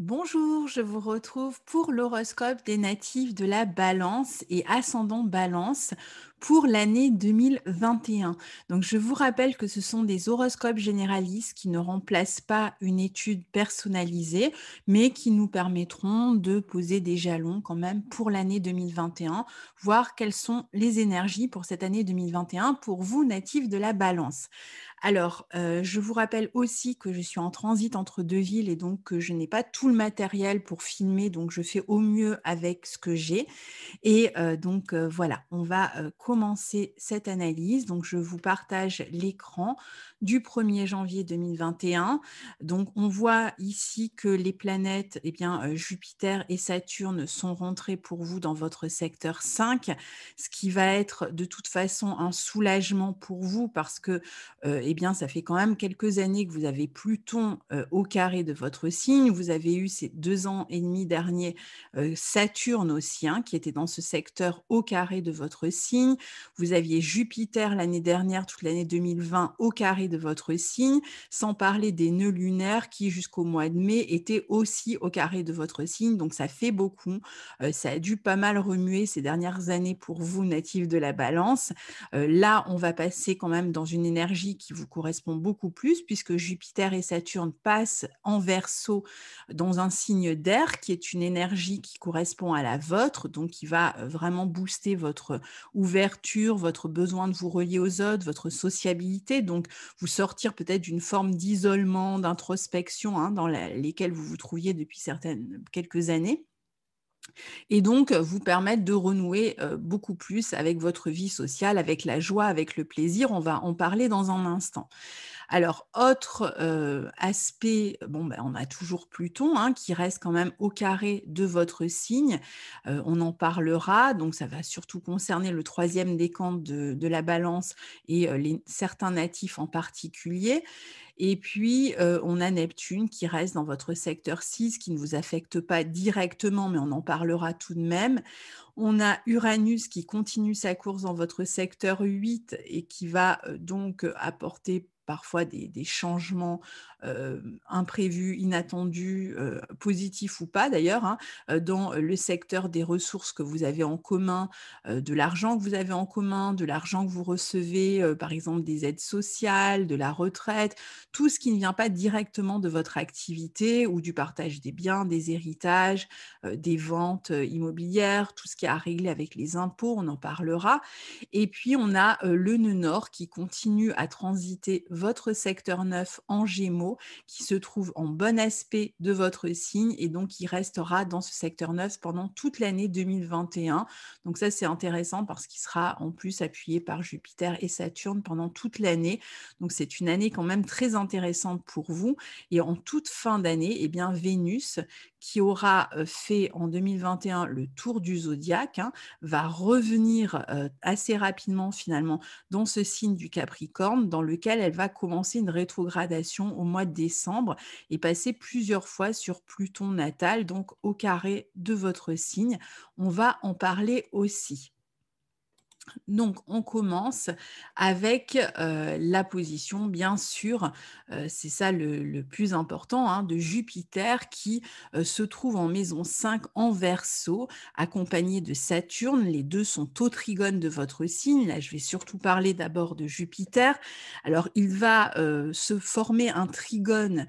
Bonjour, je vous retrouve pour l'horoscope des natifs de la balance et ascendant balance pour l'année 2021. Donc je vous rappelle que ce sont des horoscopes généralistes qui ne remplacent pas une étude personnalisée, mais qui nous permettront de poser des jalons quand même pour l'année 2021, voir quelles sont les énergies pour cette année 2021 pour vous natifs de la balance. Alors, euh, je vous rappelle aussi que je suis en transit entre deux villes et donc que je n'ai pas tout le matériel pour filmer, donc je fais au mieux avec ce que j'ai. Et euh, donc euh, voilà, on va commencer cette analyse. Donc, je vous partage l'écran du 1er janvier 2021. Donc, on voit ici que les planètes, et eh bien, euh, Jupiter et Saturne sont rentrées pour vous dans votre secteur 5, ce qui va être de toute façon un soulagement pour vous parce que, euh, eh bien, ça fait quand même quelques années que vous avez Pluton euh, au carré de votre signe. Vous avez eu ces deux ans et demi derniers Saturne aussi, hein, qui était dans ce secteur au carré de votre signe. Vous aviez Jupiter l'année dernière, toute l'année 2020, au carré de votre signe, sans parler des nœuds lunaires qui, jusqu'au mois de mai, étaient aussi au carré de votre signe. Donc, ça fait beaucoup. Euh, ça a dû pas mal remuer ces dernières années pour vous, natifs de la balance. Euh, là, on va passer quand même dans une énergie qui vous correspond beaucoup plus, puisque Jupiter et Saturne passent en verso dans un signe d'air, qui est une énergie qui correspond à la vôtre, donc qui va euh, vraiment booster votre ouverture votre besoin de vous relier aux autres, votre sociabilité, donc vous sortir peut-être d'une forme d'isolement, d'introspection hein, dans lesquelles vous vous trouviez depuis certaines, quelques années et donc vous permettre de renouer euh, beaucoup plus avec votre vie sociale, avec la joie, avec le plaisir. On va en parler dans un instant. Alors, autre aspect, bon, ben, on a toujours Pluton hein, qui reste quand même au carré de votre signe. on en parlera, donc ça va surtout concerner le troisième décan de, de la balance et certains natifs en particulier. Et puis, on a Neptune qui reste dans votre secteur 6, qui ne vous affecte pas directement, mais on en parlera tout de même. On a Uranus qui continue sa course dans votre secteur 8 et qui va donc apporter parfois des, changements euh, imprévus, inattendus, euh, positifs ou pas d'ailleurs, hein, euh, dans le secteur des ressources que vous avez en commun, de l'argent que vous avez en commun, de l'argent que vous recevez, par exemple des aides sociales, de la retraite, tout ce qui ne vient pas directement de votre activité ou du partage des biens, des héritages, des ventes immobilières, tout ce qui a à régler avec les impôts, on en parlera. Et puis on a le nœud nord qui continue à transiter votre secteur 9 en Gémeaux qui se trouve en bon aspect de votre signe et donc il restera dans ce secteur 9 pendant toute l'année 2021. Donc ça c'est intéressant parce qu'il sera en plus appuyé par Jupiter et Saturne pendant toute l'année. Donc c'est une année quand même très intéressante pour vous et en toute fin d'année, et eh bien Vénus qui aura euh, fait en 2021 le tour du zodiaque hein, va revenir euh, assez rapidement finalement dans ce signe du Capricorne dans lequel elle va commencer une rétrogradation au mois de décembre et passer plusieurs fois sur Pluton natal, donc au carré de votre signe. On va en parler aussi. Donc, on commence avec euh, la position, bien sûr, euh, c'est ça le, plus important, hein, de Jupiter qui euh, se trouve en maison 5 en verso, accompagné de Saturne. Les deux sont au trigone de votre signe. Là, je vais surtout parler d'abord de Jupiter. Alors, il va se former un trigone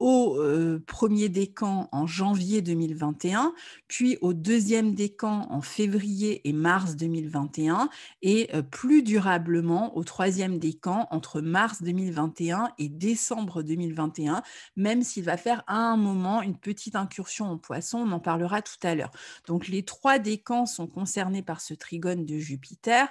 au euh, premier décan en janvier 2021, puis au deuxième décan en février et mars 2021, et euh, plus durablement au troisième décan entre mars 2021 et décembre 2021, même s'il va faire à un moment une petite incursion en poisson, on en parlera tout à l'heure. Donc les trois décans sont concernés par ce trigone de Jupiter.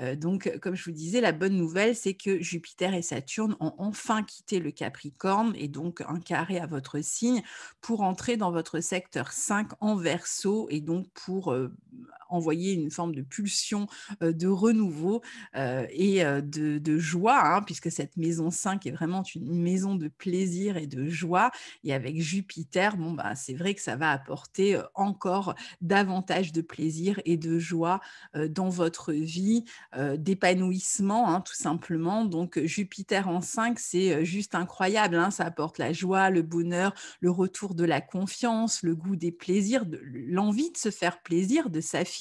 Euh, donc comme je vous disais, la bonne nouvelle, c'est que Jupiter et Saturne ont enfin quitté le Capricorne et donc un carré à votre signe pour entrer dans votre secteur 5 en verso et donc pour euh, envoyer une forme de pulsion de renouveau et de, joie, hein, puisque cette maison 5 est vraiment une maison de plaisir et de joie. Et avec Jupiter, bon, bah, c'est vrai que ça va apporter encore davantage de plaisir et de joie dans votre vie, d'épanouissement, hein, tout simplement. Donc Jupiter en 5, c'est juste incroyable. Hein, ça apporte la joie, le bonheur, le retour de la confiance, le goût des plaisirs, de, l'envie de se faire plaisir, de s'affirmer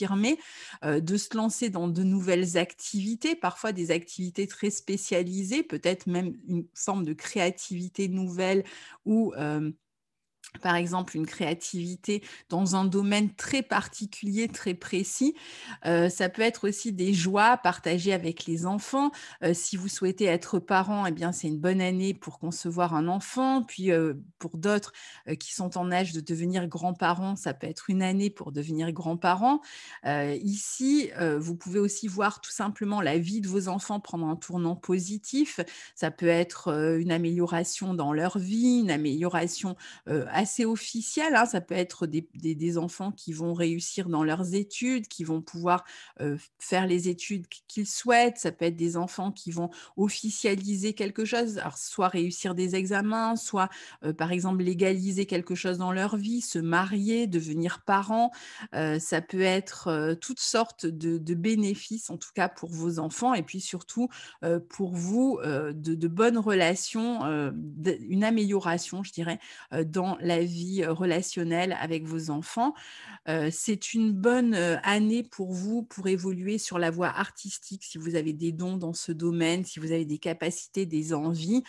de se lancer dans de nouvelles activités, parfois des activités très spécialisées, peut-être même une forme de créativité nouvelle ou par exemple une créativité dans un domaine très particulier, très précis. Euh, ça peut être aussi des joies partagées avec les enfants. Euh, si vous souhaitez être parent, eh bien c'est une bonne année pour concevoir un enfant. Puis euh, pour d'autres qui sont en âge de devenir grands-parents, ça peut être une année pour devenir grands-parents. ici, vous pouvez aussi voir tout simplement la vie de vos enfants prendre un tournant positif. Ça peut être une amélioration dans leur vie, une amélioration à assez officiel, hein. Ça peut être des, enfants qui vont réussir dans leurs études, qui vont pouvoir faire les études qu'ils souhaitent. Ça peut être des enfants qui vont officialiser quelque chose, soit réussir des examens, soit par exemple légaliser quelque chose dans leur vie, se marier, devenir parent. ça peut être toutes sortes de, de, bénéfices, en tout cas pour vos enfants, et puis surtout pour vous, de, de, bonnes relations, une amélioration, je dirais, dans la la vie relationnelle avec vos enfants. c'est une bonne année pour vous pour évoluer sur la voie artistique si vous avez des dons dans ce domaine, si vous avez des capacités, des envies,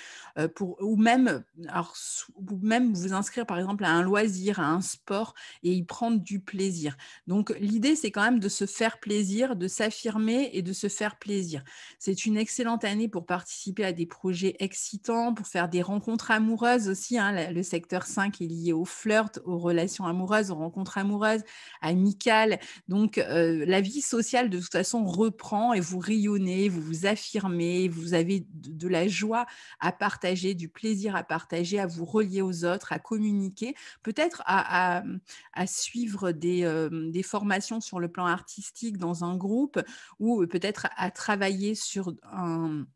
pour, ou, même, alors, même vous inscrire par exemple à un loisir, à un sport et y prendre du plaisir. Donc l'idée, c'est quand même de se faire plaisir, de s'affirmer et de se faire plaisir. C'est une excellente année pour participer à des projets excitants, pour faire des rencontres amoureuses aussi. Hein, le secteur 5 est lié aux flirt, aux relations amoureuses, aux rencontres amoureuses, amicales. Donc, euh, la vie sociale, de toute façon, reprend et vous rayonnez, vous vous affirmez, vous avez de, la joie à partager, du plaisir à partager, à vous relier aux autres, à communiquer, peut-être à, suivre des, euh, des formations sur le plan artistique dans un groupe ou peut-être à travailler sur un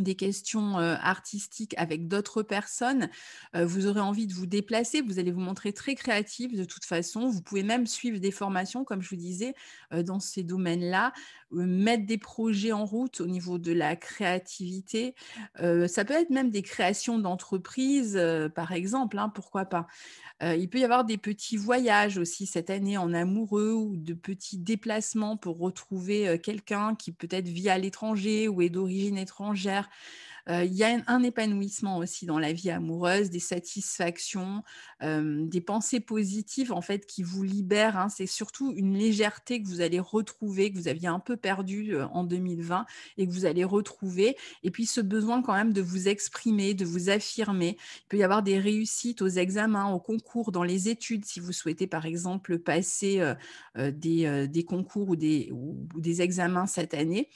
des questions artistiques avec d'autres personnes, vous aurez envie de vous déplacer, vous allez vous montrer très créatif de toute façon, vous pouvez même suivre des formations, comme je vous disais, dans ces domaines-là, mettre des projets en route au niveau de la créativité. ça peut être même des créations d'entreprises, par exemple, hein, pourquoi pas. il peut y avoir des petits voyages aussi cette année en amoureux ou de petits déplacements pour retrouver quelqu'un qui peut-être vit à l'étranger ou est d'origine étrangère. Euh, il y a un épanouissement aussi dans la vie amoureuse, des satisfactions, euh, des pensées positives en fait qui vous libèrent. Hein. C'est surtout une légèreté que vous allez retrouver, que vous aviez un peu perdu euh, en 2020 et que vous allez retrouver. Et puis ce besoin quand même de vous exprimer, de vous affirmer. Il peut y avoir des réussites aux examens, aux concours, dans les études, si vous souhaitez par exemple passer des, concours ou des, des examens cette année.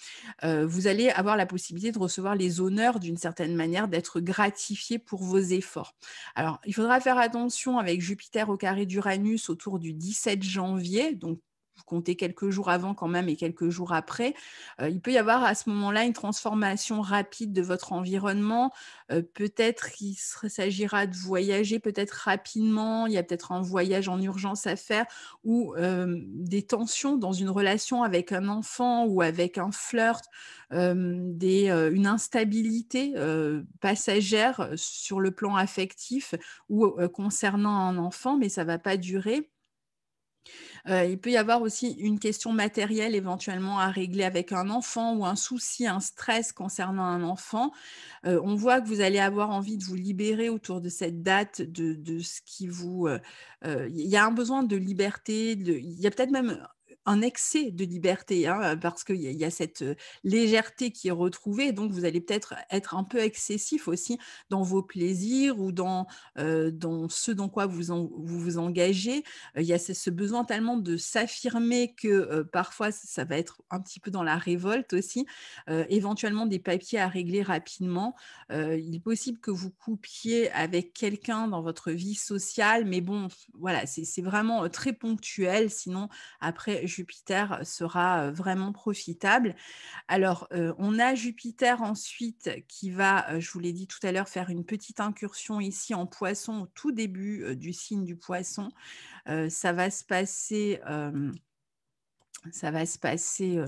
vous allez avoir la possibilité de recevoir les honneurs d'une certaine manière, d'être gratifié pour vos efforts. Alors, il faudra faire attention avec Jupiter au carré d'Uranus autour du 17 janvier, donc vous comptez quelques jours avant quand même et quelques jours après, euh, il peut y avoir à ce moment-là une transformation rapide de votre environnement. Euh, peut-être qu'il s'agira de voyager, peut-être rapidement, il y a peut-être un voyage en urgence à faire ou euh, des tensions dans une relation avec un enfant ou avec un flirt, une instabilité passagère sur le plan affectif ou concernant un enfant, mais ça ne va pas durer il peut y avoir aussi une question matérielle éventuellement à régler avec un enfant ou un souci, un stress concernant un enfant. on voit que vous allez avoir envie de vous libérer autour de cette date, de, ce qui vous... Il y a un besoin de liberté, il y a peut-être même un excès de liberté, hein, parce qu'il y, a cette légèreté qui est retrouvée, donc vous allez peut-être être un peu excessif aussi dans vos plaisirs ou dans, dans ce dans quoi vous vous, engagez. Il y a ce, besoin tellement de s'affirmer que parfois ça va être un petit peu dans la révolte aussi, éventuellement des papiers à régler rapidement. il est possible que vous coupiez avec quelqu'un dans votre vie sociale, mais bon, voilà, c'est vraiment très ponctuel, sinon après Jupiter sera vraiment profitable. Alors, on a Jupiter ensuite qui va, je vous l'ai dit tout à l'heure, faire une petite incursion ici en poisson au tout début du signe du poisson. ça va se passer ça va se passer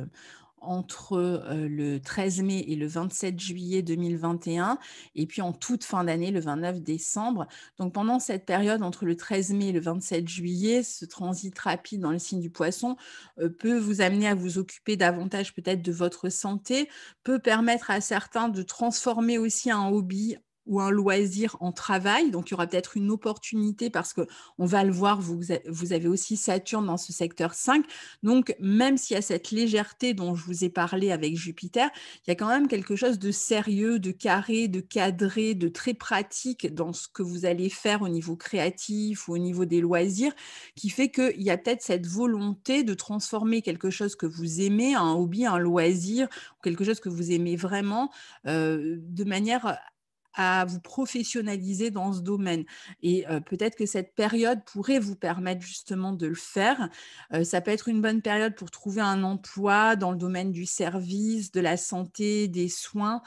entre euh, le 13 mai et le 27 juillet 2021, et puis en toute fin d'année, le 29 décembre. Donc pendant cette période entre le 13 mai et le 27 juillet, ce transit rapide dans le signe du poisson euh, peut vous amener à vous occuper davantage peut-être de votre santé, peut permettre à certains de transformer aussi un hobby ou un loisir en travail. Donc, il y aura peut-être une opportunité parce que on va le voir, vous, vous avez aussi Saturne dans ce secteur 5. Donc, même s'il y a cette légèreté dont je vous ai parlé avec Jupiter, il y a quand même quelque chose de sérieux, de carré, de cadré, de très pratique dans ce que vous allez faire au niveau créatif ou au niveau des loisirs qui fait qu'il y a peut-être cette volonté de transformer quelque chose que vous aimez, un hobby, un loisir, quelque chose que vous aimez vraiment, euh, de manière à vous professionnaliser dans ce domaine. Et peut-être que cette période pourrait vous permettre justement de le faire. ça peut être une bonne période pour trouver un emploi dans le domaine du service, de la santé, des soins.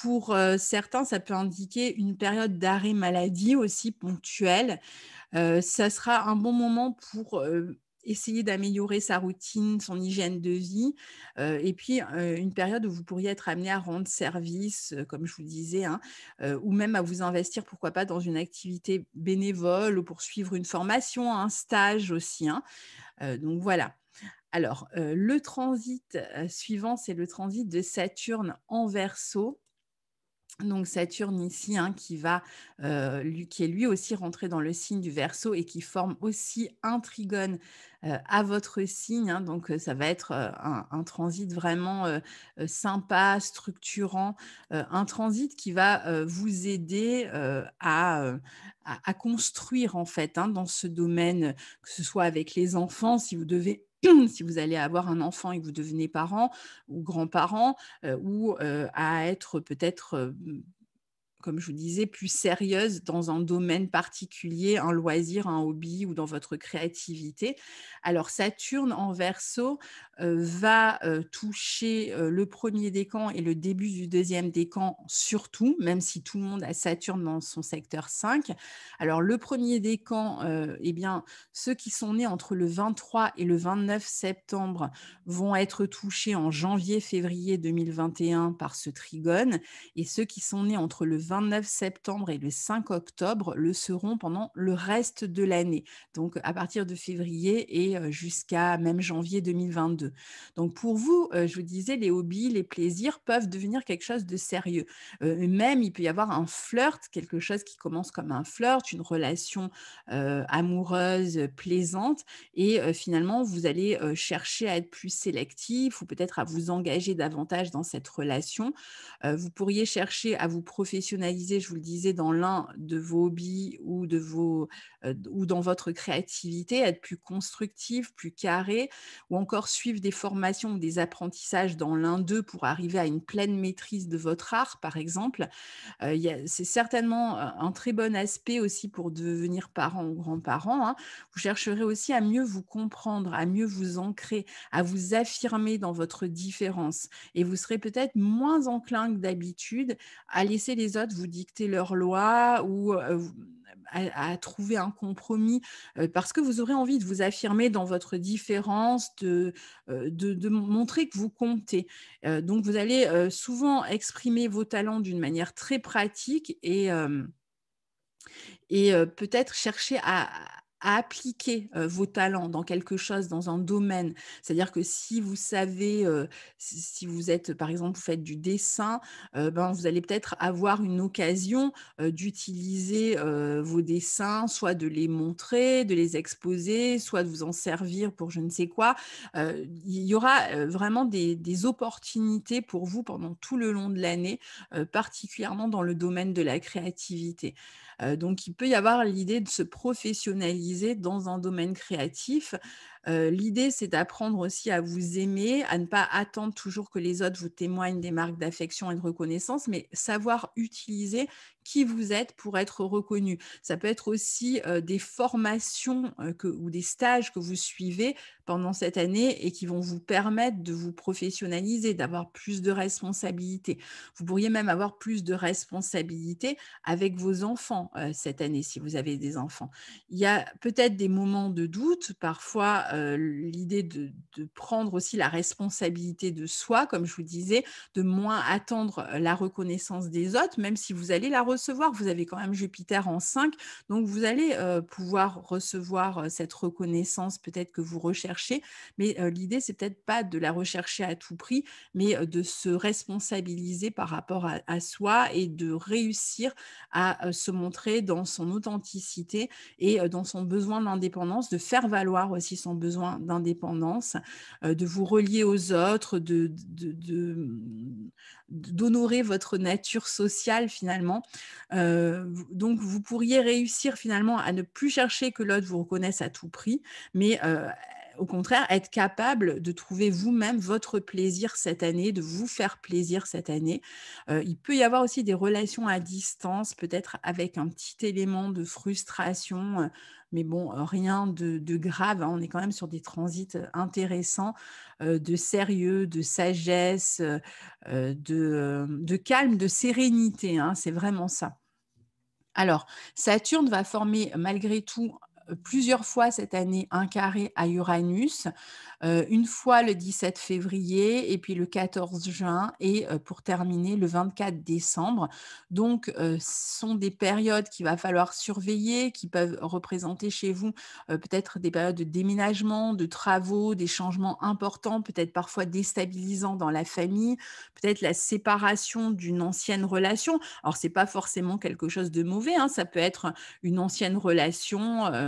pour certains, ça peut indiquer une période d'arrêt maladie aussi ponctuelle. ça sera un bon moment pour essayer d'améliorer sa routine, son hygiène de vie, euh, et puis euh, une période où vous pourriez être amené à rendre service, euh, comme je vous disais, hein, ou même à vous investir, pourquoi pas, dans une activité bénévole ou pour suivre une formation, un stage aussi. Hein. donc voilà. Alors, le transit suivant, c'est le transit de Saturne en verso donc Saturne ici, hein, qui, va, euh, qui est lui aussi rentré dans le signe du Verseau et qui forme aussi un trigone euh, à votre signe. Hein. donc euh, ça va être un, transit vraiment sympa, structurant, un transit qui va vous aider à, construire en fait hein, dans ce domaine, que ce soit avec les enfants, si vous devez si vous allez avoir un enfant et que vous devenez parent ou grand-parent, euh, ou euh, à être peut-être euh, comme je vous disais, plus sérieuse dans un domaine particulier, un loisir, un hobby ou dans votre créativité. Alors Saturne en verso euh, va euh, toucher euh, le premier décan et le début du deuxième décan surtout, même si tout le monde a Saturne dans son secteur 5. Alors le premier décan, eh bien, ceux qui sont nés entre le 23 et le 29 septembre vont être touchés en janvier-février 2021 par ce trigone et ceux qui sont nés entre le 20 29 septembre et le 5 octobre le seront pendant le reste de l'année, donc à partir de février et euh, jusqu'à même janvier 2022. Donc pour vous, euh, je vous disais, les hobbies, les plaisirs peuvent devenir quelque chose de sérieux. Euh, même, il peut y avoir un flirt, quelque chose qui commence comme un flirt, une relation amoureuse, plaisante, et finalement, vous allez chercher à être plus sélectif ou peut-être à vous engager davantage dans cette relation. vous pourriez chercher à vous professionnaliser je vous le disais, dans l'un de vos hobbies ou de vos euh, ou dans votre créativité, être plus constructive, plus carré, ou encore suivre des formations ou des apprentissages dans l'un d'eux pour arriver à une pleine maîtrise de votre art, par exemple. Euh, c'est certainement euh, un très bon aspect aussi pour devenir parent ou grand-parent. Hein. Vous chercherez aussi à mieux vous comprendre, à mieux vous ancrer, à vous affirmer dans votre différence. Et vous serez peut-être moins enclin que d'habitude à laisser les autres vous dicter leurs lois ou à, trouver un compromis euh, parce que vous aurez envie de vous affirmer dans votre différence, de, euh, de, montrer que vous comptez. Euh, donc, vous allez souvent exprimer vos talents d'une manière très pratique et et peut-être chercher à, appliquer vos talents dans quelque chose, dans un domaine. C'est-à-dire que si vous savez, si vous êtes, par exemple, vous faites du dessin, ben, vous allez peut-être avoir une occasion d'utiliser vos dessins, soit de les montrer, de les exposer, soit de vous en servir pour je ne sais quoi. il y aura vraiment des, opportunités pour vous pendant tout le long de l'année, particulièrement dans le domaine de la créativité donc, il peut y avoir l'idée de se professionnaliser dans un domaine créatif L'idée, c'est d'apprendre aussi à vous aimer, à ne pas attendre toujours que les autres vous témoignent des marques d'affection et de reconnaissance, mais savoir utiliser qui vous êtes pour être reconnu. Ça peut être aussi des formations ou des stages que vous suivez pendant cette année et qui vont vous permettre de vous professionnaliser, d'avoir plus de responsabilités. Vous pourriez même avoir plus de responsabilités avec vos enfants cette année si vous avez des enfants. Il y a peut-être des moments de doute, parfois euh, l'idée de, prendre aussi la responsabilité de soi, comme je vous disais, de moins attendre euh, la reconnaissance des autres, même si vous allez la recevoir. Vous avez quand même Jupiter en 5, donc vous allez euh, pouvoir recevoir cette reconnaissance peut-être que vous recherchez, mais l'idée, c'est peut-être pas de la rechercher à tout prix, mais de se responsabiliser par rapport à, à soi et de réussir à se montrer dans son authenticité et dans son besoin d'indépendance, de faire valoir aussi son besoin d'indépendance, euh, de vous relier aux autres, de, d'honorer votre nature sociale finalement. Euh, donc vous pourriez réussir finalement à ne plus chercher que l'autre vous reconnaisse à tout prix, mais euh, au contraire, être capable de trouver vous-même votre plaisir cette année, de vous faire plaisir cette année. il peut y avoir aussi des relations à distance, peut-être avec un petit élément de frustration mais bon, euh, rien de, grave. Hein. On est quand même sur des transits euh, intéressants, euh, de sérieux, de sagesse, de, calme, de sérénité. Hein, c'est vraiment ça. Alors, Saturne va former malgré tout plusieurs fois cette année un carré à Uranus, euh, une fois le 17 février et puis le 14 juin et euh, pour terminer le 24 décembre. Donc, euh, ce sont des périodes qu'il va falloir surveiller, qui peuvent représenter chez vous peut-être des périodes de déménagement, de travaux, des changements importants, peut-être parfois déstabilisants dans la famille, peut-être la séparation d'une ancienne relation. Alors, ce n'est pas forcément quelque chose de mauvais, hein, ça peut être une ancienne relation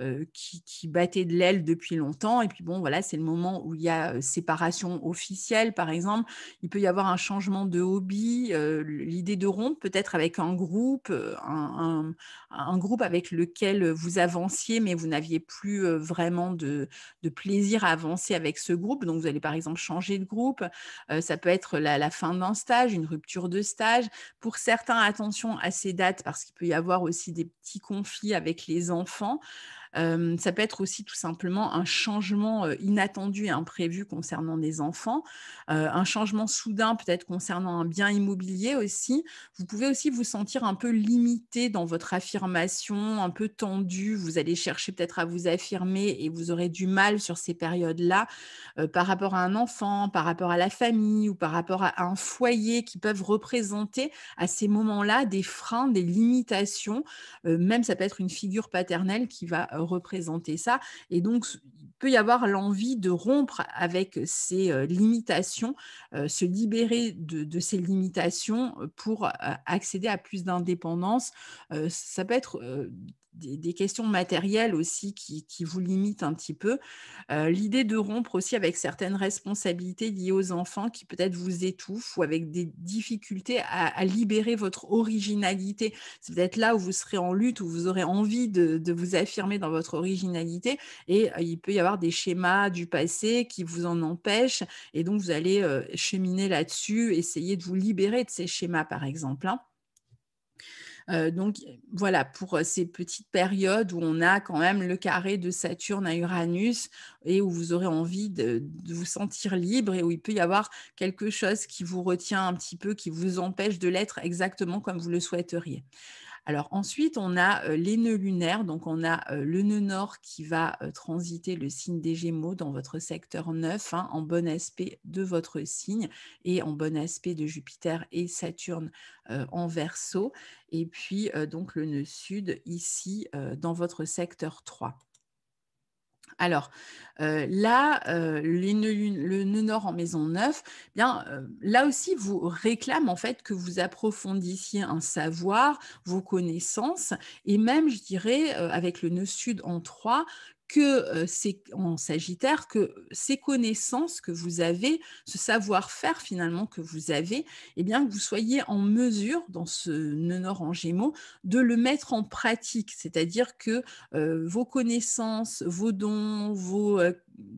Euh, qui, qui, battait de l'aile depuis longtemps. Et puis bon, voilà, c'est le moment où il y a euh, séparation officielle, par exemple. Il peut y avoir un changement de hobby, euh, l'idée de rompre peut-être avec un groupe, un, groupe avec lequel vous avanciez, mais vous n'aviez plus vraiment de, plaisir à avancer avec ce groupe. Donc vous allez par exemple changer de groupe. ça peut être la, la fin d'un stage, une rupture de stage. Pour certains, attention à ces dates parce qu'il peut y avoir aussi des petits conflits avec les enfants ça peut être aussi tout simplement un changement inattendu et imprévu concernant des enfants, un changement soudain peut-être concernant un bien immobilier aussi. Vous pouvez aussi vous sentir un peu limité dans votre affirmation, un peu tendu. Vous allez chercher peut-être à vous affirmer et vous aurez du mal sur ces périodes-là par rapport à un enfant, par rapport à la famille ou par rapport à un foyer qui peuvent représenter à ces moments-là des freins, des limitations. même ça peut être une figure paternelle qui va représenter ça. Et donc, il peut y avoir l'envie de rompre avec ces euh, limitations, euh, se libérer de, de, ces limitations euh, pour accéder à plus d'indépendance. ça peut être des, questions matérielles aussi qui, vous limitent un petit peu. Euh, l'idée de rompre aussi avec certaines responsabilités liées aux enfants qui peut-être vous étouffent ou avec des difficultés à, libérer votre originalité. C'est peut-être là où vous serez en lutte, où vous aurez envie de, vous affirmer dans votre originalité et euh, il peut y avoir des schémas du passé qui vous en empêchent et donc vous allez euh, cheminer là-dessus, essayer de vous libérer de ces schémas par exemple. Hein. Euh, donc voilà, pour euh, ces petites périodes où on a quand même le carré de Saturne à Uranus et où vous aurez envie de, vous sentir libre et où il peut y avoir quelque chose qui vous retient un petit peu, qui vous empêche de l'être exactement comme vous le souhaiteriez. Alors ensuite, on a les nœuds lunaires. Donc on a le nœud nord qui va transiter le signe des Gémeaux dans votre secteur 9, hein, en bon aspect de votre signe et en bon aspect de Jupiter et Saturne en verso. Et puis donc le nœud sud ici dans votre secteur 3. Alors euh, là, euh, le nœud nord en maison 9, eh bien, euh, là aussi vous réclame en fait que vous approfondissiez un savoir, vos connaissances, et même, je dirais, avec le nœud sud en 3, que c'est en Sagittaire que ces connaissances que vous avez, ce savoir-faire finalement que vous avez, eh bien que vous soyez en mesure dans ce nœud nord en Gémeaux de le mettre en pratique, c'est-à-dire que vos connaissances, vos dons, vos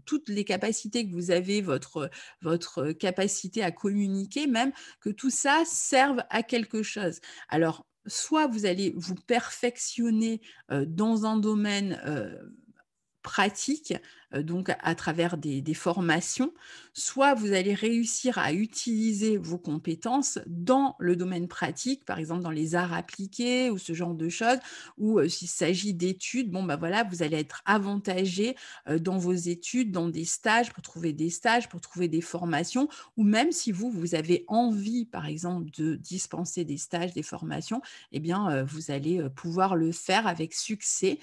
toutes les capacités que vous avez, votre, votre capacité à communiquer même, que tout ça serve à quelque chose. Alors, soit vous allez vous perfectionner dans un domaine pratique euh, donc à travers des, formations, soit vous allez réussir à utiliser vos compétences dans le domaine pratique, par exemple dans les arts appliqués ou ce genre de choses, ou euh, s'il s'agit d'études, bon ben voilà, vous allez être avantagé euh, dans vos études, dans des stages, pour trouver des stages, pour trouver des formations, ou même si vous, vous avez envie, par exemple, de dispenser des stages, des formations, eh bien, vous allez pouvoir le faire avec succès.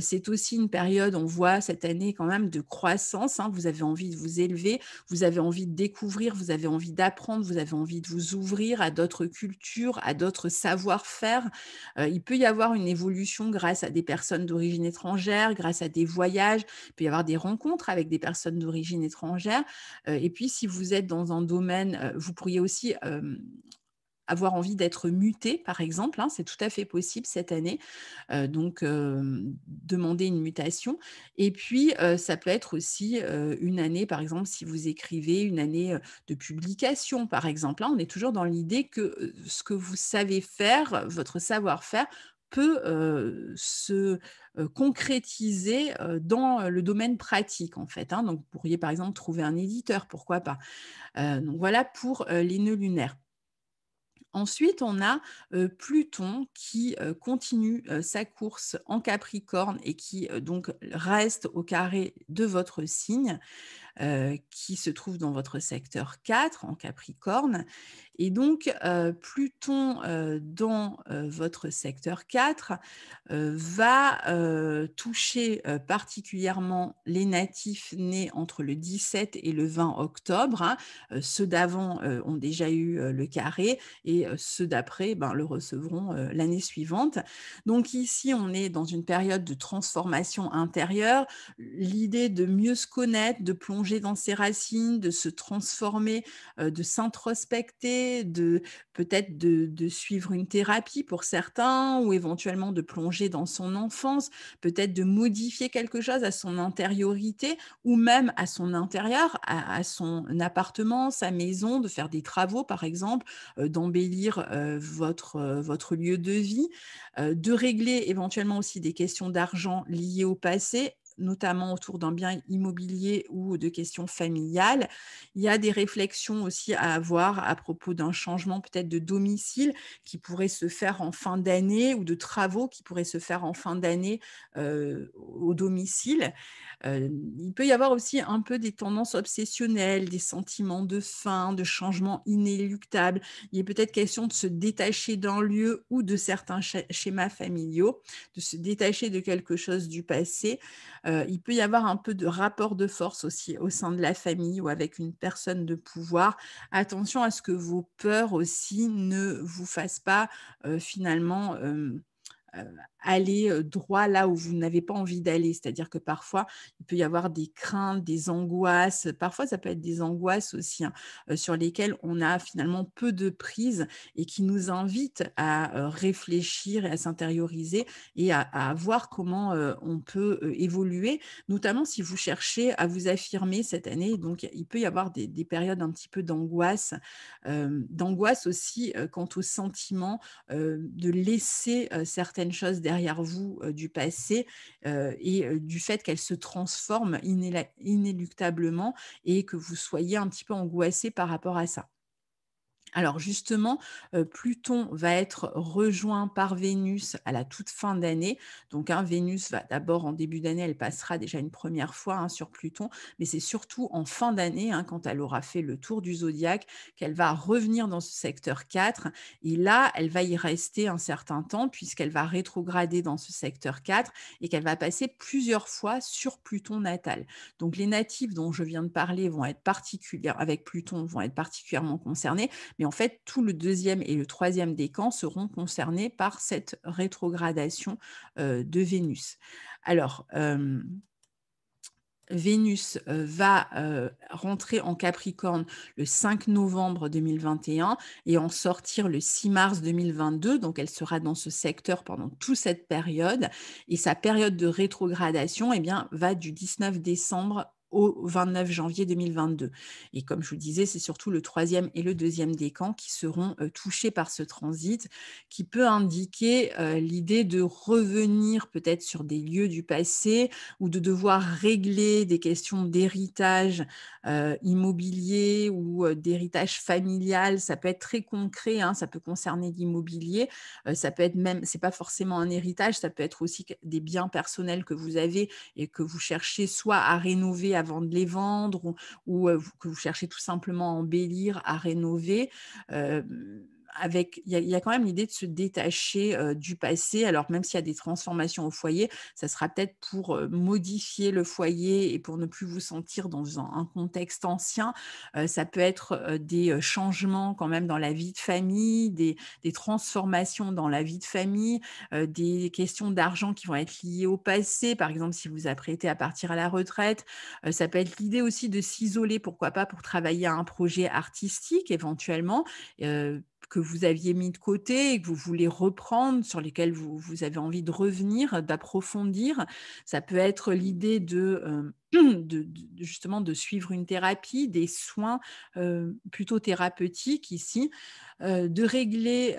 C'est aussi une période, on voit cette année quand même de croissance. Hein, vous avez envie de vous élever, vous avez envie de découvrir, vous avez envie d'apprendre, vous avez envie de vous ouvrir à d'autres cultures, à d'autres savoir-faire. Euh, il peut y avoir une évolution grâce à des personnes d'origine étrangère, grâce à des voyages. Il peut y avoir des rencontres avec des personnes d'origine étrangère. Euh, et puis, si vous êtes dans un domaine, euh, vous pourriez aussi avoir envie d'être muté, par exemple. Hein, c'est tout à fait possible cette année. Euh, donc, euh, demander une mutation. Et puis, euh, ça peut être aussi une année, par exemple, si vous écrivez une année de publication, par exemple. Hein, on est toujours dans l'idée que ce que vous savez faire, votre savoir-faire, peut se concrétiser dans le domaine pratique en fait. Hein. Donc vous pourriez par exemple trouver un éditeur, pourquoi pas. donc voilà pour les nœuds lunaires. Ensuite, on a Pluton qui continue sa course en Capricorne et qui donc reste au carré de votre signe. Euh, qui se trouve dans votre secteur 4 en Capricorne. Et donc, euh, Pluton euh, dans votre secteur 4 va toucher particulièrement les natifs nés entre le 17 et le 20 octobre. Hein. ceux d'avant ont déjà eu le carré et ceux d'après ben, le recevront l'année suivante. Donc ici, on est dans une période de transformation intérieure. L'idée de mieux se connaître, de plonger dans ses racines, de se transformer, euh, de s'introspecter, de peut-être de, suivre une thérapie pour certains, ou éventuellement de plonger dans son enfance, peut-être de modifier quelque chose à son intériorité, ou même à son intérieur, à, son appartement, sa maison, de faire des travaux, par exemple, euh, d'embellir euh, votre, votre lieu de vie, de régler éventuellement aussi des questions d'argent liées au passé notamment autour d'un bien immobilier ou de questions familiales. Il y a des réflexions aussi à avoir à propos d'un changement peut-être de domicile qui pourrait se faire en fin d'année ou de travaux qui pourraient se faire en fin d'année euh, au domicile. Euh, il peut y avoir aussi un peu des tendances obsessionnelles, des sentiments de faim, de changement inéluctable. Il est peut-être question de se détacher d'un lieu ou de certains schémas familiaux, de se détacher de quelque chose du passé. Euh, il peut y avoir un peu de rapport de force aussi au sein de la famille ou avec une personne de pouvoir. Attention à ce que vos peurs aussi ne vous fassent pas euh, finalement... Euh, euh, aller euh, droit là où vous n'avez pas envie d'aller. C'est-à-dire que parfois, il peut y avoir des craintes, des angoisses. Parfois, ça peut être des angoisses aussi hein, euh, sur lesquelles on a finalement peu de prise et qui nous invitent à réfléchir et à s'intérioriser et à, voir comment on peut évoluer, notamment si vous cherchez à vous affirmer cette année. Donc, il peut y avoir des, périodes un petit peu d'angoisse, d'angoisse aussi quant au sentiment de laisser certaines chose derrière vous euh, du passé euh, et euh, du fait qu'elle se transforme inéluctablement et que vous soyez un petit peu angoissé par rapport à ça. Alors justement, Pluton va être rejoint par Vénus à la toute fin d'année. Donc hein, Vénus va d'abord en début d'année, elle passera déjà une première fois hein, sur Pluton, mais c'est surtout en fin d'année, hein, quand elle aura fait le tour du zodiaque, qu'elle va revenir dans ce secteur 4. Et là, elle va y rester un certain temps, puisqu'elle va rétrograder dans ce secteur 4 et qu'elle va passer plusieurs fois sur Pluton natal. Donc les natifs dont je viens de parler vont être particuliers avec Pluton, vont être particulièrement concernés. Mais et en fait, tout le deuxième et le troisième décan seront concernés par cette rétrogradation euh, de Vénus. Alors, euh, Vénus euh, va rentrer en Capricorne le 5 novembre 2021 et en sortir le 6 mars 2022. Donc elle sera dans ce secteur pendant toute cette période. Et sa période de rétrogradation et eh bien, va du 19 décembre au 29 janvier 2022. Et comme je vous le disais, c'est surtout le troisième et le deuxième décan qui seront euh, touchés par ce transit, qui peut indiquer euh, l'idée de revenir peut-être sur des lieux du passé ou de devoir régler des questions d'héritage euh, immobilier ou d'héritage familial. Ça peut être très concret, hein, ça peut concerner l'immobilier, ça peut être même, c'est pas forcément un héritage, ça peut être aussi des biens personnels que vous avez et que vous cherchez soit à rénover à avant de les vendre ou, euh, que vous cherchez tout simplement à embellir, à rénover. Euh, il y, a quand même l'idée de se détacher euh, du passé. Alors même s'il y a des transformations au foyer, ça sera peut-être pour euh, modifier le foyer et pour ne plus vous sentir dans un, contexte ancien. Euh, ça peut être des changements quand même dans la vie de famille, des, transformations dans la vie de famille, des questions d'argent qui vont être liées au passé. Par exemple, si vous apprêtez à partir à la retraite, ça peut être l'idée aussi de s'isoler, pourquoi pas, pour travailler à un projet artistique éventuellement que vous aviez mis de côté et que vous voulez reprendre, sur lesquels vous, vous avez envie de revenir, d'approfondir. Ça peut être l'idée de... justement de suivre une thérapie, des soins plutôt thérapeutiques ici, de régler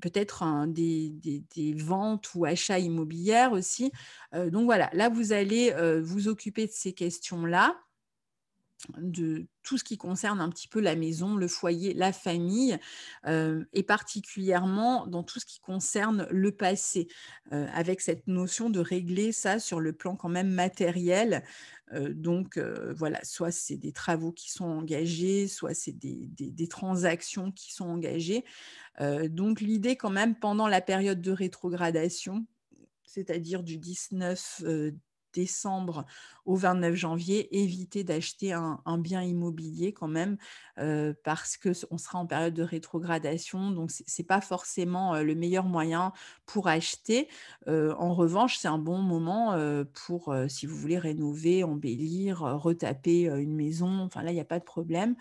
peut-être des, des, ventes ou achats immobilières aussi. donc voilà, là vous allez vous occuper de ces questions-là de tout ce qui concerne un petit peu la maison, le foyer, la famille, euh, et particulièrement dans tout ce qui concerne le passé, euh, avec cette notion de régler ça sur le plan quand même matériel. Euh, donc voilà, soit c'est des travaux qui sont engagés, soit c'est des, des, transactions qui sont engagées. donc l'idée quand même pendant la période de rétrogradation, c'est-à-dire du 19 décembre au 29 janvier, éviter d'acheter un, bien immobilier quand même euh, parce que on sera en période de rétrogradation. Donc c'est pas forcément euh, le meilleur moyen pour acheter. Euh, en revanche, c'est un bon moment pour si vous voulez rénover, embellir, retaper une maison. Enfin là, il n'y a pas de problème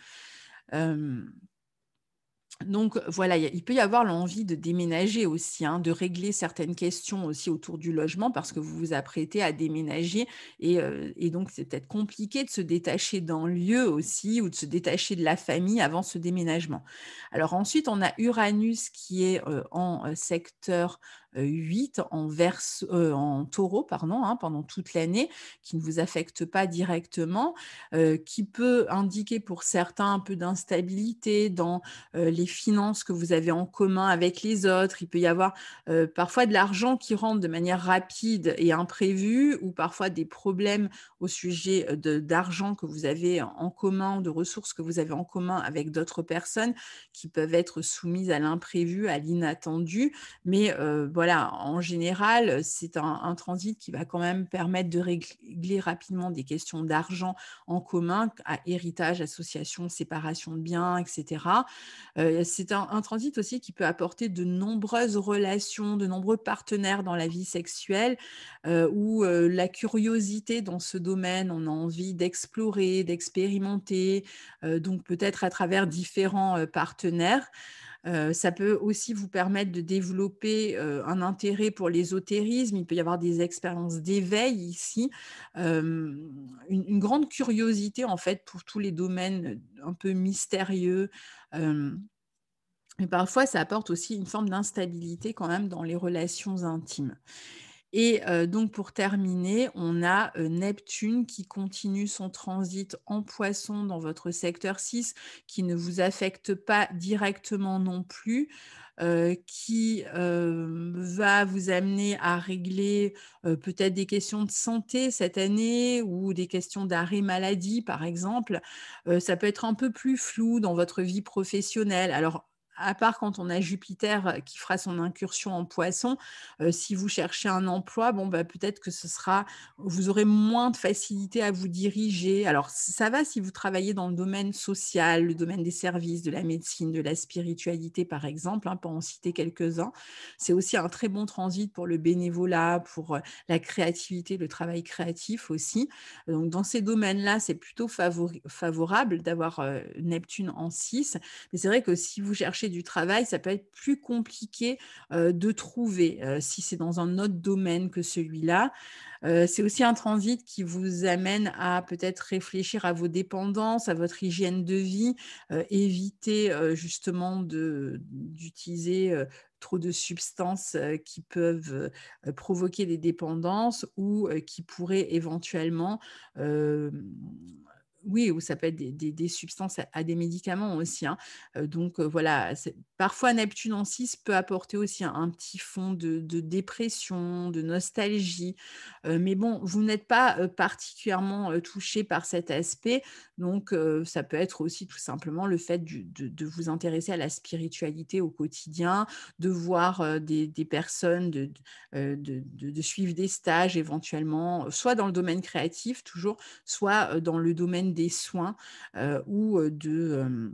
donc voilà, il peut y avoir l'envie de déménager aussi, hein, de régler certaines questions aussi autour du logement parce que vous vous apprêtez à déménager euh, et, donc c'est peut-être compliqué de se détacher d'un lieu aussi ou de se détacher de la famille avant ce déménagement. Alors ensuite, on a Uranus qui est euh, en euh, secteur 8 en, verse, euh, en taureau pardon, hein, pendant toute l'année, qui ne vous affecte pas directement, euh, qui peut indiquer pour certains un peu d'instabilité dans euh, les finances que vous avez en commun avec les autres. Il peut y avoir parfois de l'argent qui rentre de manière rapide et imprévue, ou parfois des problèmes au sujet d'argent que vous avez en commun, de ressources que vous avez en commun avec d'autres personnes qui peuvent être soumises à l'imprévu, à l'inattendu. Mais voilà, en général, euh, c'est un, transit qui va quand même permettre de régler rapidement des questions d'argent en commun, à héritage, association, séparation de biens, etc. Euh, c'est un, transit aussi qui peut apporter de nombreuses relations, de nombreux partenaires dans la vie sexuelle, euh, où la curiosité dans ce domaine, on a envie d'explorer, d'expérimenter, donc peut-être à travers différents partenaires. Euh, ça peut aussi vous permettre de développer euh, un intérêt pour l'ésotérisme. Il peut y avoir des expériences d'éveil ici, une, grande curiosité en fait pour tous les domaines euh, un peu mystérieux. mais parfois, ça apporte aussi une forme d'instabilité quand même dans les relations intimes. Et donc pour terminer, on a Neptune qui continue son transit en poisson dans votre secteur 6, qui ne vous affecte pas directement non plus. qui va vous amener à régler peut-être des questions de santé cette année ou des questions d'arrêt maladie, par exemple. ça peut être un peu plus flou dans votre vie professionnelle. Alors, à part quand on a Jupiter euh, qui fera son incursion en poisson, euh, si vous cherchez un emploi, bon, bah, peut-être que ce sera, vous aurez moins de facilité à vous diriger. Alors, ça va si vous travaillez dans le domaine social, le domaine des services, de la médecine, de la spiritualité, par exemple, hein, pour en citer quelques-uns. C'est aussi un très bon transit pour le bénévolat, pour euh, la créativité, le travail créatif aussi. Donc, dans ces domaines-là, c'est plutôt favorable d'avoir Neptune en 6. Mais c'est vrai que si vous cherchez du travail, ça peut être plus compliqué de trouver si c'est dans un autre domaine que celui-là. c'est aussi un transit qui vous amène à peut-être réfléchir à vos dépendances, à votre hygiène de vie, éviter justement d'utiliser trop de substances qui peuvent provoquer des dépendances ou qui pourraient éventuellement oui, ou ça peut être des, substances à, des médicaments aussi. Hein. Euh, donc euh, voilà, parfois Neptune en 6 peut apporter aussi un, petit fond de, dépression, de nostalgie. Euh, mais bon, vous n'êtes pas particulièrement touché par cet aspect. Donc ça peut être aussi tout simplement le fait de, vous intéresser à la spiritualité au quotidien, de voir des, personnes, de, de suivre des stages éventuellement, soit dans le domaine créatif toujours, soit dans le domaine soins euh, ou euh, de euh,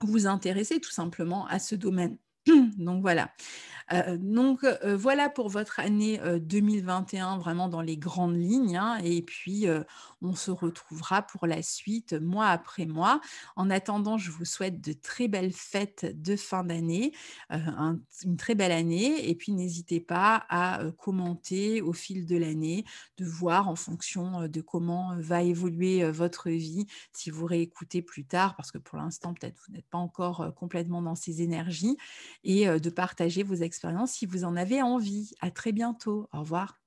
vous intéresser tout simplement à ce domaine. Donc voilà. donc voilà pour votre année 2021, vraiment dans les grandes lignes. Hein, et puis on se retrouvera pour la suite mois après mois. En attendant, je vous souhaite de très belles fêtes de fin d'année, euh, une très belle année. Et puis n'hésitez pas à euh, commenter au fil de l'année, de voir en fonction euh, de comment va évoluer votre vie, si vous réécoutez plus tard, parce que pour l'instant, peut-être vous n'êtes pas encore complètement dans ces énergies, et de partager vos expériences si vous en avez envie. À très bientôt. Au revoir.